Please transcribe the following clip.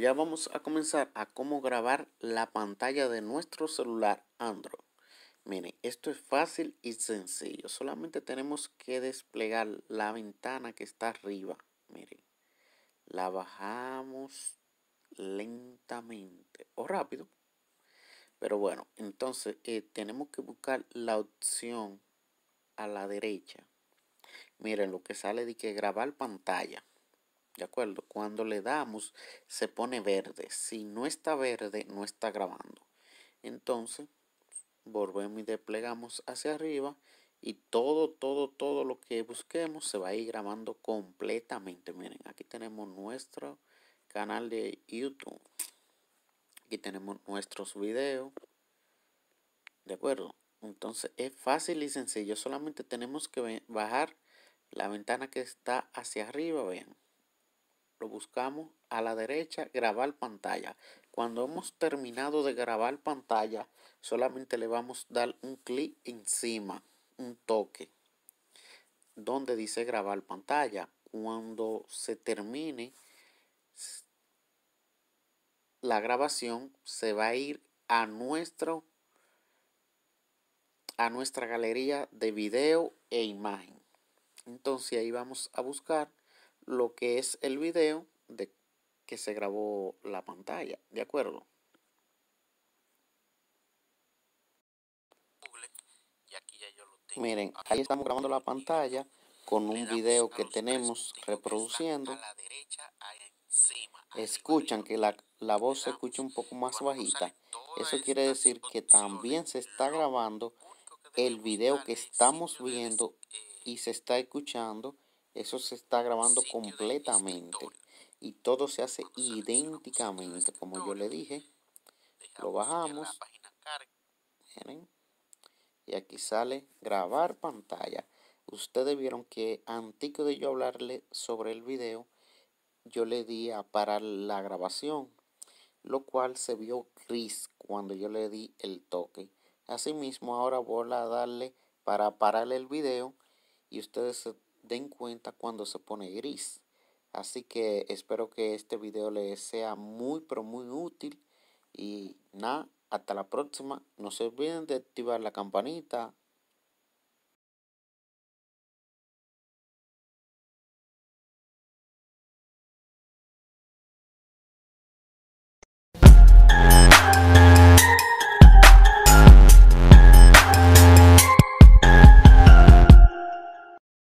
ya vamos a comenzar a cómo grabar la pantalla de nuestro celular Android. Miren, esto es fácil y sencillo. Solamente tenemos que desplegar la ventana que está arriba. Miren, la bajamos lentamente o rápido. Pero bueno, entonces eh, tenemos que buscar la opción a la derecha. Miren lo que sale de que grabar pantalla. ¿De acuerdo? Cuando le damos, se pone verde. Si no está verde, no está grabando. Entonces, volvemos y desplegamos hacia arriba y todo, todo, todo lo que busquemos se va a ir grabando completamente. Miren, aquí tenemos nuestro canal de YouTube. Aquí tenemos nuestros videos. ¿De acuerdo? Entonces es fácil y sencillo. Solamente tenemos que bajar la ventana que está hacia arriba. Vean lo buscamos a la derecha, grabar pantalla. Cuando hemos terminado de grabar pantalla, solamente le vamos a dar un clic encima, un toque, donde dice grabar pantalla. Cuando se termine la grabación, se va a ir a nuestro a nuestra galería de video e imagen. Entonces ahí vamos a buscar lo que es el video de que se grabó la pantalla, ¿de acuerdo? Miren, ah, ahí estamos grabando la pantalla con un video que tenemos reproduciendo. Escuchan que la, la voz se escucha un poco más bajita. Eso quiere decir que también se está grabando el video que estamos viendo y se está escuchando eso se está grabando completamente. Y todo se hace idénticamente, como yo le dije. Lo bajamos. Y aquí sale grabar pantalla. Ustedes vieron que antes de yo hablarle sobre el video, yo le di a parar la grabación, lo cual se vio gris cuando yo le di el toque. Asimismo, ahora voy a darle para parar el video y ustedes se den cuenta cuando se pone gris. Así que espero que este video les sea muy pero muy útil. Y nada, hasta la próxima. No se olviden de activar la campanita